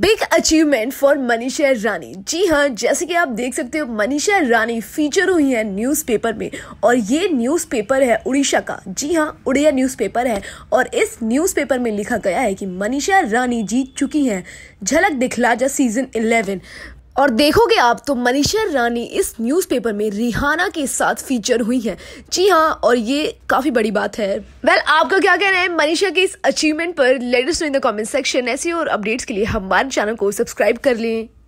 big achievement for Manisha Rani ji हाँ जैसे कि आप देख सकते हो मनीषा रानी फीचर हुई है न्यूज़पेपर में और ये न्यूज़पेपर है उड़ीसा का जी हाँ उड़िया न्यूज़पेपर है और इस न्यूज़पेपर में लिखा गया है कि मनीषा रानी जीत चुकी हैं झलक दिखला जा सीजन 11 और देखोगे आप तो मनीषा रानी इस न्यूज़पेपर में रिहाना के साथ फीचर हुई है जी हाँ और ये काफ़ी बड़ी बात है वेल well, आपका क्या कहना है मनीषा के इस अचीवमेंट पर latest in the comment section ऐसे और अपडेट्स के लिए हमारे चैनल को सब्सक्राइब कर लें